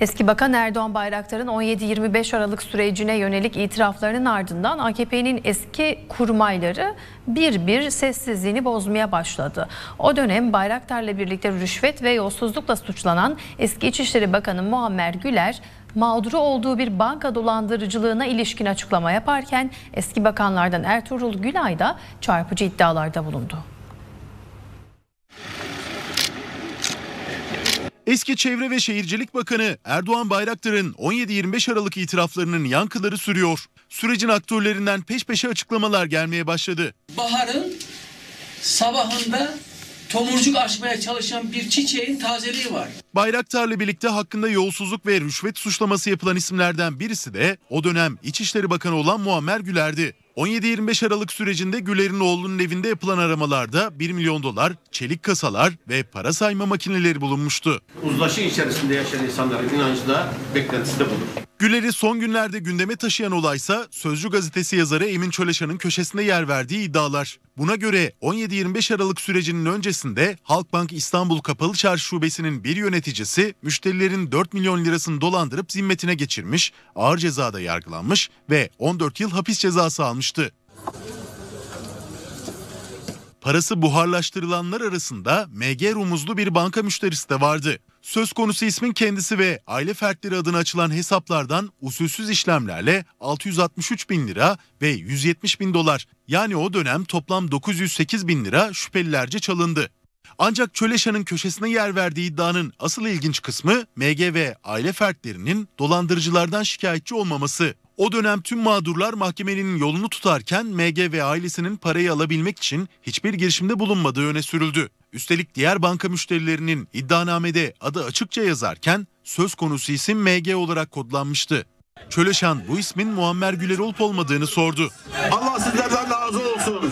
Eski Bakan Erdoğan Bayraktar'ın 17-25 Aralık sürecine yönelik itiraflarının ardından AKP'nin eski kurmayları bir bir sessizliğini bozmaya başladı. O dönem Bayraktar'la birlikte rüşvet ve yolsuzlukla suçlanan eski İçişleri Bakanı Muammer Güler mağduru olduğu bir banka dolandırıcılığına ilişkin açıklama yaparken eski bakanlardan Ertuğrul Gülay da çarpıcı iddialarda bulundu. Eski Çevre ve Şehircilik Bakanı Erdoğan Bayraktar'ın 17-25 Aralık itiraflarının yankıları sürüyor. Sürecin aktörlerinden peş peşe açıklamalar gelmeye başladı. Baharın sabahında tomurcuk açmaya çalışan bir çiçeğin tazeliği var. Bayraktar'la birlikte hakkında yolsuzluk ve rüşvet suçlaması yapılan isimlerden birisi de o dönem İçişleri Bakanı olan Muammer Güler'di. 17-25 Aralık sürecinde Güler'in oğlunun evinde yapılan aramalarda 1 milyon dolar, çelik kasalar ve para sayma makineleri bulunmuştu. Uzlaşı içerisinde yaşayan insanların inancı da beklentisi de bulur. Güler'i son günlerde gündeme taşıyan olaysa Sözcü gazetesi yazarı Emin Çöleşan'ın köşesinde yer verdiği iddialar. Buna göre 17-25 Aralık sürecinin öncesinde Halkbank İstanbul Kapalı Çarşı Şubesi'nin bir yöneticisi müşterilerin 4 milyon lirasını dolandırıp zimmetine geçirmiş, ağır cezada yargılanmış ve 14 yıl hapis cezası almıştı. Parası buharlaştırılanlar arasında MG rumuzlu bir banka müşterisi de vardı söz konusu ismin kendisi ve aile fertleri adına açılan hesaplardan usulsüz işlemlerle 663 bin lira ve 170 bin dolar yani o dönem toplam 908 bin lira şüphelilerce çalındı. Ancak Çöleşan'ın köşesine yer verdiği iddianın asıl ilginç kısmı MG ve aile fertlerinin dolandırıcılardan şikayetçi olmaması. O dönem tüm mağdurlar mahkemenin yolunu tutarken MG ve ailesinin parayı alabilmek için hiçbir girişimde bulunmadığı öne sürüldü. Üstelik diğer banka müşterilerinin iddianamede adı açıkça yazarken söz konusu isim MG olarak kodlanmıştı. Çöleşan bu ismin Muammer Güler olup olmadığını sordu. Allah sizlerden razı olsun.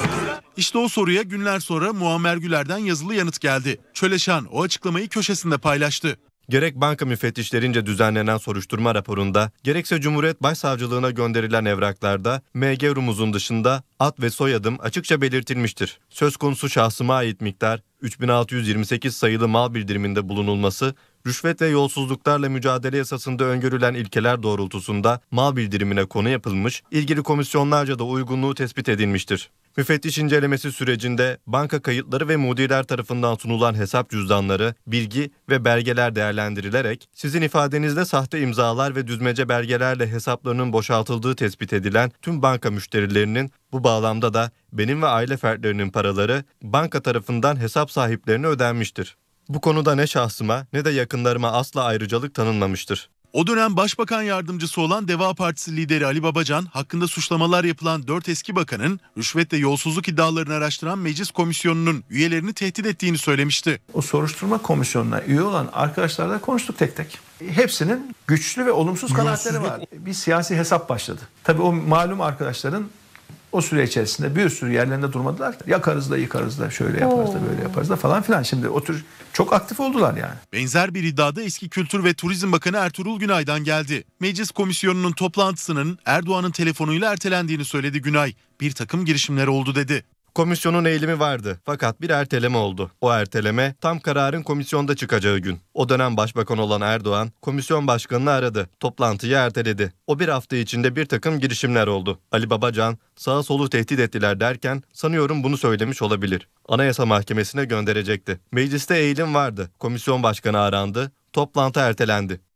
İşte o soruya günler sonra Muammer Güler'den yazılı yanıt geldi. Çöleşan o açıklamayı köşesinde paylaştı. Gerek banka müfettişlerince düzenlenen soruşturma raporunda, gerekse Cumhuriyet Başsavcılığına gönderilen evraklarda MG Rumuz'un dışında ad ve soyadım açıkça belirtilmiştir. Söz konusu şahsıma ait miktar 3628 sayılı mal bildiriminde bulunulması, rüşvet ve yolsuzluklarla mücadele yasasında öngörülen ilkeler doğrultusunda mal bildirimine konu yapılmış, ilgili komisyonlarca da uygunluğu tespit edilmiştir. Müfettiş incelemesi sürecinde banka kayıtları ve mudirler tarafından sunulan hesap cüzdanları, bilgi ve belgeler değerlendirilerek sizin ifadenizde sahte imzalar ve düzmece belgelerle hesaplarının boşaltıldığı tespit edilen tüm banka müşterilerinin bu bağlamda da benim ve aile fertlerinin paraları banka tarafından hesap sahiplerine ödenmiştir. Bu konuda ne şahsıma ne de yakınlarıma asla ayrıcalık tanınmamıştır. O dönem başbakan yardımcısı olan Deva Partisi lideri Ali Babacan hakkında suçlamalar yapılan 4 eski bakanın rüşvet ve yolsuzluk iddialarını araştıran meclis komisyonunun üyelerini tehdit ettiğini söylemişti. O soruşturma komisyonuna üye olan arkadaşlarla konuştuk tek tek. Hepsinin güçlü ve olumsuz kanaatleri var. Bir siyasi hesap başladı. Tabii o malum arkadaşların o süre içerisinde bir sürü yerlerinde durmadılar. Da, yakarız da yıkarız da şöyle yaparız da böyle yaparız da falan filan. Şimdi o tür çok aktif oldular yani. Benzer bir iddiada eski Kültür ve Turizm Bakanı Ertuğrul Günay'dan geldi. Meclis komisyonunun toplantısının Erdoğan'ın telefonuyla ertelendiğini söyledi Günay. Bir takım girişimler oldu dedi. Komisyonun eğilimi vardı fakat bir erteleme oldu. O erteleme tam kararın komisyonda çıkacağı gün. O dönem başbakan olan Erdoğan komisyon başkanını aradı. Toplantıyı erteledi. O bir hafta içinde bir takım girişimler oldu. Ali Babacan sağa solu tehdit ettiler derken sanıyorum bunu söylemiş olabilir. Anayasa Mahkemesi'ne gönderecekti. Mecliste eğilim vardı. Komisyon başkanı arandı. Toplantı ertelendi.